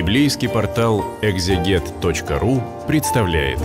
Библейский портал экзегет.ру представляет.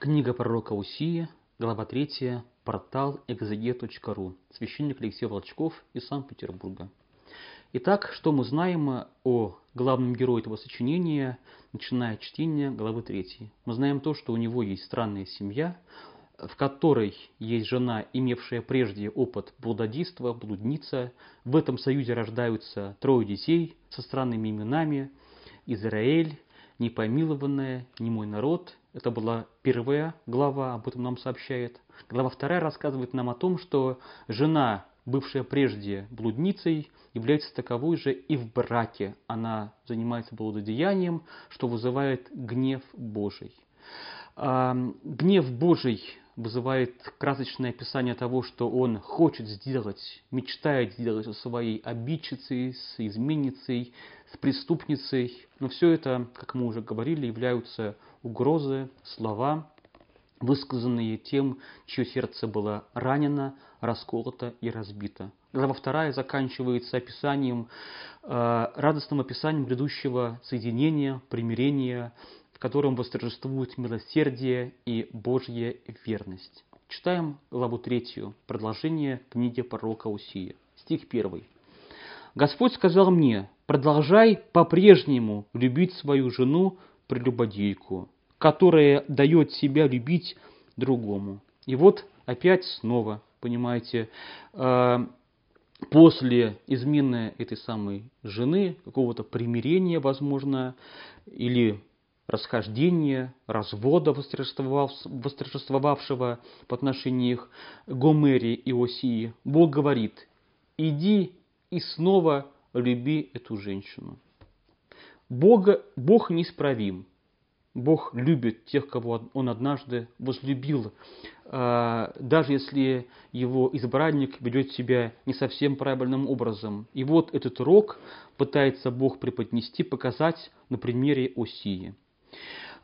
Книга пророка Усия, глава 3, портал экзегет.ру, священник Алексей Волчков из Санкт-Петербурга. Итак, что мы знаем о главном герое этого сочинения, начиная чтения главы 3? Мы знаем то, что у него есть странная семья, в которой есть жена, имевшая прежде опыт блудодейства, блудница. В этом союзе рождаются трое детей со странными именами. Израиль, непомилованная, не мой народ. Это была первая глава, об этом нам сообщает. Глава вторая рассказывает нам о том, что жена, бывшая прежде блудницей, является таковой же и в браке. Она занимается блудодеянием, что вызывает гнев Божий гнев Божий вызывает красочное описание того, что он хочет сделать, мечтает сделать со своей обидчицей, с изменницей, с преступницей. Но все это, как мы уже говорили, являются угрозы, слова, высказанные тем, чье сердце было ранено, расколото и разбито. Глава вторая заканчивается описанием, э, радостным описанием грядущего соединения, примирения котором восторжествует милосердие и Божья верность. Читаем главу 3, продолжение книги пророка Усия, стих 1. «Господь сказал мне, продолжай по-прежнему любить свою жену прелюбодейку, которая дает себя любить другому». И вот опять снова, понимаете, э, после измены этой самой жены, какого-то примирения, возможно, или расхождения, развода восторжествовавшего по отношениях их Гомери и Осии, Бог говорит «Иди и снова люби эту женщину». Бог Бог неисправим. Бог любит тех, кого Он однажды возлюбил, а, даже если его избранник ведет себя не совсем правильным образом. И вот этот урок пытается Бог преподнести, показать на примере Осии.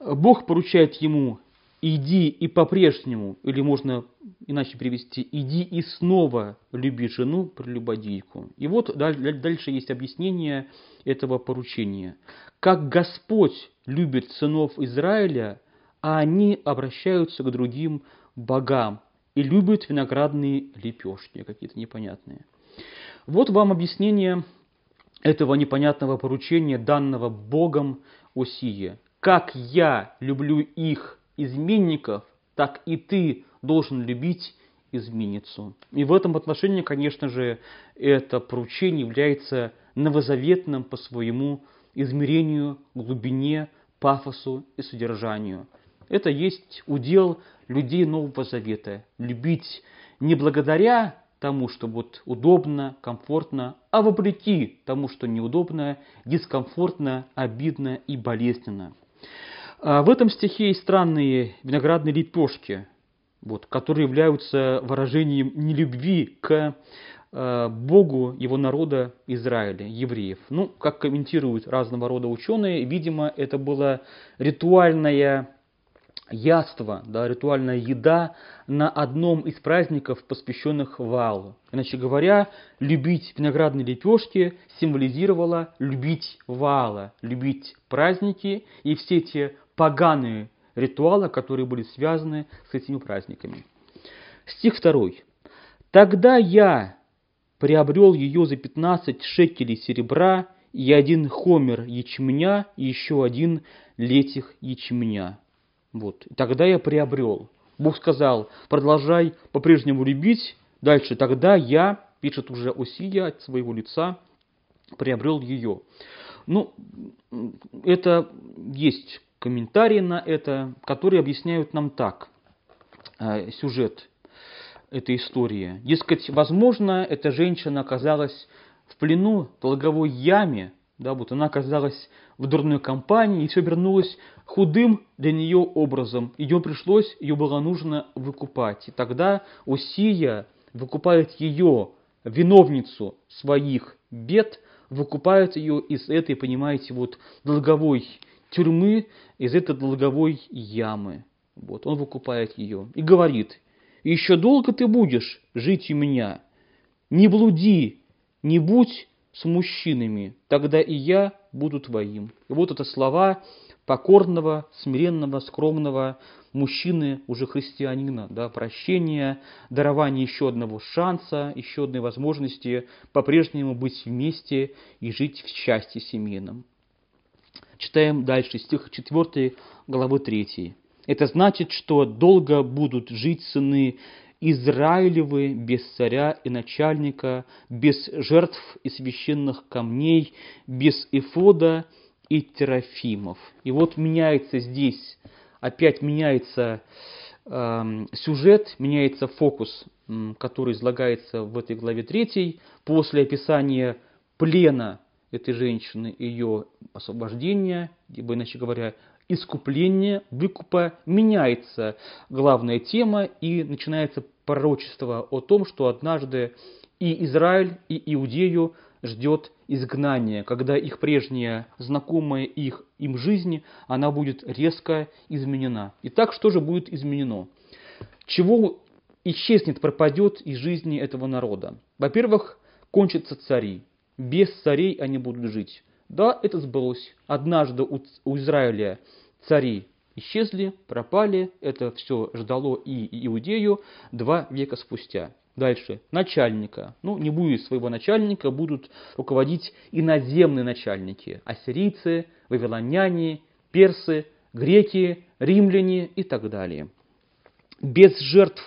Бог поручает ему «иди и по-прежнему», или можно иначе привести «иди и снова люби жену прелюбодейку». И вот дальше есть объяснение этого поручения. «Как Господь любит сынов Израиля, а они обращаются к другим богам и любят виноградные лепешки какие-то непонятные». Вот вам объяснение этого непонятного поручения, данного Богом Осия. Как я люблю их, изменников, так и ты должен любить изменницу. И в этом отношении, конечно же, это поручение является новозаветным по своему измерению, глубине, пафосу и содержанию. Это есть удел людей Нового Завета. Любить не благодаря тому, что вот удобно, комфортно, а вопреки тому, что неудобно, дискомфортно, обидно и болезненно. А в этом стихе есть странные виноградные лепешки, вот, которые являются выражением нелюбви к э, Богу его народа Израиля, евреев. Ну, как комментируют разного рода ученые, видимо, это было ритуальное яство, да, ритуальная еда на одном из праздников, посвященных Валу. Иначе говоря, любить виноградные лепешки символизировало любить Вала, любить праздники и все те поганые ритуалы, которые были связаны с этими праздниками. Стих 2. «Тогда я приобрел ее за 15 шекелей серебра и один хомер ячменя, и еще один летих ячменя». Вот. «Тогда я приобрел». Бог сказал, продолжай по-прежнему любить. Дальше, тогда я, пишет уже Осия от своего лица, приобрел ее. Ну, это есть комментарии на это, которые объясняют нам так э, сюжет этой истории. Дескать, возможно, эта женщина оказалась в плену в долговой яме, да, вот она оказалась в дурной компании, и все вернулось худым для нее образом. Ее пришлось, ее было нужно выкупать. И тогда Осия выкупает ее, виновницу своих бед, выкупает ее из этой, понимаете, вот долговой тюрьмы, из этой долговой ямы. Вот, он выкупает ее и говорит, «Еще долго ты будешь жить у меня, не блуди, не будь с мужчинами, тогда и я буду твоим». И вот это слова покорного, смиренного, скромного мужчины, уже христианина, да, прощения, дарование еще одного шанса, еще одной возможности по-прежнему быть вместе и жить в счастье семейном. Читаем дальше, стих 4 главы 3. Это значит, что долго будут жить сыны Израилевы без царя и начальника, без жертв и священных камней, без эфода и терафимов. И вот меняется здесь, опять меняется э, сюжет, меняется фокус, который излагается в этой главе 3, после описания плена этой женщины, ее освобождения, либо, иначе говоря, искупление, выкупа, меняется главная тема и начинается пророчество о том, что однажды и Израиль, и Иудею ждет изгнание, когда их прежняя знакомая их им жизнь, она будет резко изменена. Итак, что же будет изменено? Чего исчезнет, пропадет из жизни этого народа? Во-первых, кончатся цари – без царей они будут жить. Да, это сбылось. Однажды у, Израиля цари исчезли, пропали, это все ждало и Иудею два века спустя. Дальше. Начальника. Ну, не будет своего начальника, будут руководить иноземные начальники. Ассирийцы, вавилоняне, персы, греки, римляне и так далее. Без жертв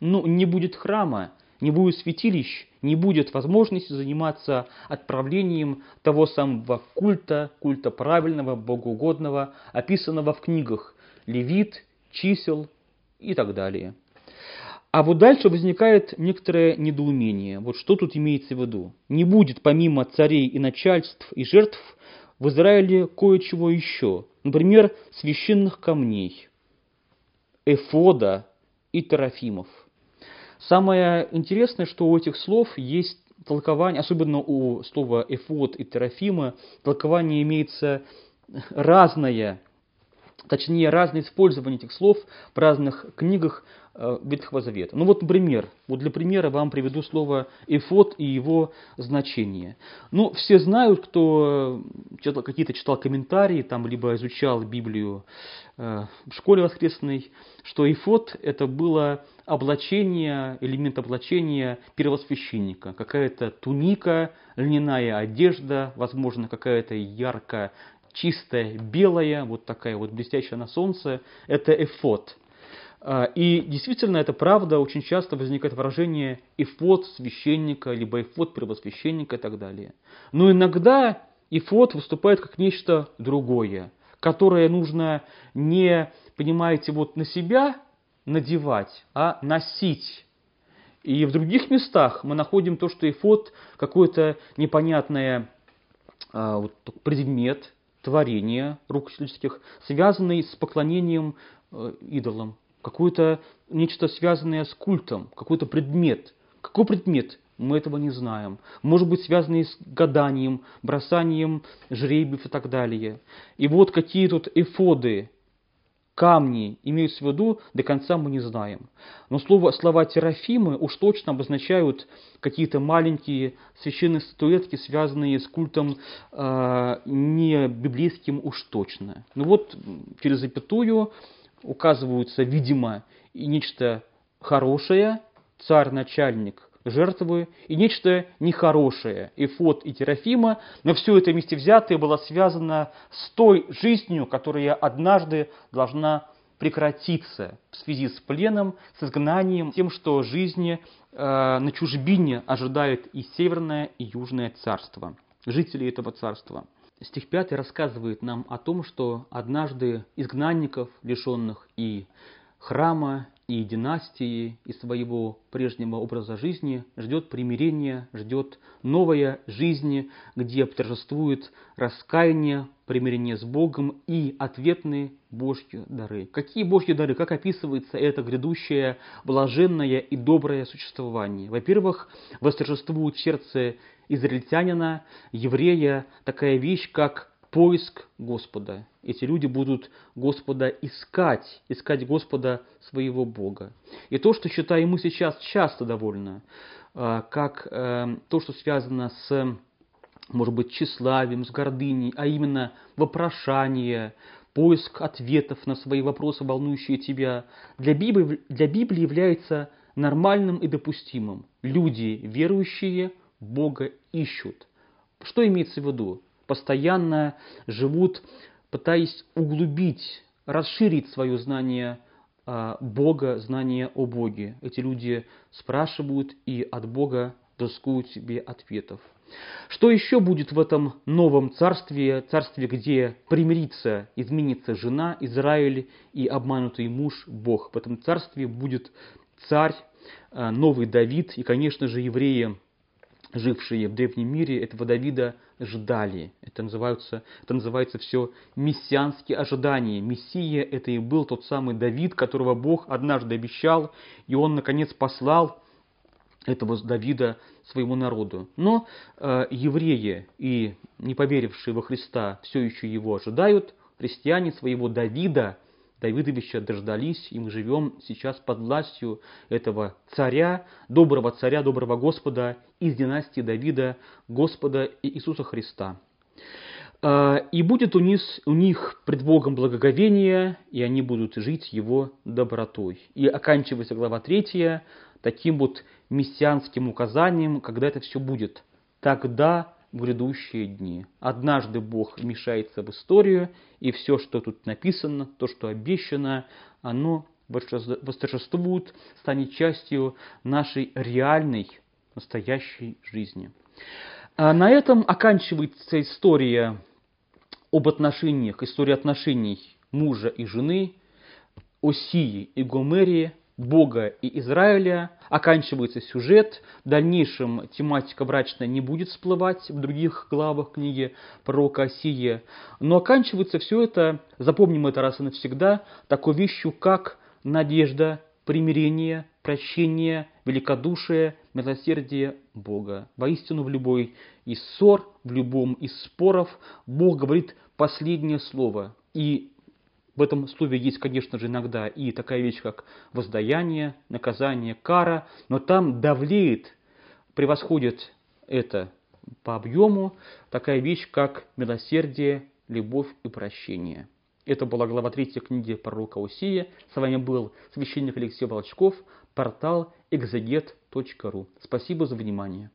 ну, не будет храма, не будет святилищ, не будет возможности заниматься отправлением того самого культа, культа правильного, богоугодного, описанного в книгах Левит, Чисел и так далее. А вот дальше возникает некоторое недоумение. Вот что тут имеется в виду? Не будет помимо царей и начальств и жертв в Израиле кое-чего еще. Например, священных камней, эфода и терафимов – Самое интересное, что у этих слов есть толкование, особенно у слова «эфот» и «терафима», толкование имеется разное, точнее, разное использование этих слов в разных книгах, Ветхого э, Завета. Ну вот, например, вот для примера вам приведу слово «эфот» и его значение. Ну, все знают, кто читал, какие-то читал комментарии, там, либо изучал Библию э, в школе воскресной, что «эфот» – это было облачение, элемент облачения первосвященника, какая-то туника, льняная одежда, возможно, какая-то яркая, чистая, белая, вот такая вот блестящая на солнце, это эфот – а, и действительно, это правда, очень часто возникает выражение «эфот священника» либо «эфот первосвященника» и так далее. Но иногда эфот выступает как нечто другое, которое нужно не, понимаете, вот на себя надевать, а носить. И в других местах мы находим то, что эфот какой то непонятное а, вот, предмет, творение рук человеческих, связанный с поклонением э, идолам какое-то нечто связанное с культом, какой-то предмет. Какой предмет? Мы этого не знаем. Может быть, связанные с гаданием, бросанием жребиев и так далее. И вот какие тут эфоды, камни имеются в виду, до конца мы не знаем. Но слово, слова терафимы уж точно обозначают какие-то маленькие священные статуэтки, связанные с культом э, не библейским уж точно. Ну вот через запятую указываются, видимо, и нечто хорошее, царь-начальник жертвы, и нечто нехорошее, и Эфот и Терафима, но все это вместе взятое было связано с той жизнью, которая однажды должна прекратиться в связи с пленом, с изгнанием, тем, что жизни э, на чужбине ожидают и северное, и южное царство, жители этого царства. Стих 5 рассказывает нам о том, что однажды изгнанников, лишенных и храма, и династии, и своего прежнего образа жизни, ждет примирения ждет новая жизнь, где торжествует раскаяние, примирение с Богом и ответные Божьи дары. Какие Божьи дары? Как описывается это грядущее блаженное и доброе существование? Во-первых, восторжествует сердце израильтянина, еврея, такая вещь, как поиск Господа. Эти люди будут Господа искать, искать Господа своего Бога. И то, что считаем мы сейчас часто довольно, а, как э, то, что связано с, может быть, тщеславием, с гордыней, а именно вопрошание, поиск ответов на свои вопросы, волнующие тебя, для Библии, для Библии является нормальным и допустимым. Люди, верующие, Бога ищут. Что имеется в виду? постоянно живут, пытаясь углубить, расширить свое знание а, Бога, знание о Боге. Эти люди спрашивают и от Бога доскуют себе ответов. Что еще будет в этом новом царстве, царстве, где примирится, изменится жена Израиль и обманутый муж Бог? В этом царстве будет царь, а, новый Давид и, конечно же, евреи, жившие в древнем мире, этого Давида ждали. Это, называются, это называется все мессианские ожидания. Мессия – это и был тот самый Давид, которого Бог однажды обещал, и он, наконец, послал этого Давида своему народу. Но э, евреи и не поверившие во Христа все еще его ожидают, христиане своего Давида – Давыдовича дождались, и мы живем сейчас под властью этого царя, доброго царя, доброго Господа из династии Давида, Господа Иисуса Христа. А, и будет у них, у них пред Богом благоговение, и они будут жить его добротой. И оканчивается глава 3 таким вот мессианским указанием, когда это все будет. Тогда в грядущие дни. Однажды Бог вмешается в историю, и все, что тут написано, то, что обещано, оно восторжествует, станет частью нашей реальной, настоящей жизни. А на этом оканчивается история об отношениях, история отношений мужа и жены, Осии и Гомерии – Бога и Израиля, оканчивается сюжет, в дальнейшем тематика брачная не будет всплывать в других главах книги пророка Осии, но оканчивается все это, запомним это раз и навсегда, такой вещью, как надежда, примирение, прощение, великодушие, милосердие Бога. Воистину в любой из ссор, в любом из споров Бог говорит последнее слово. И в этом слове есть, конечно же, иногда и такая вещь, как воздаяние, наказание, кара, но там давлеет, превосходит это по объему такая вещь, как милосердие, любовь и прощение. Это была глава 3 книги пророка Усия. С вами был священник Алексей Волчков, портал экзегет.ру. Спасибо за внимание.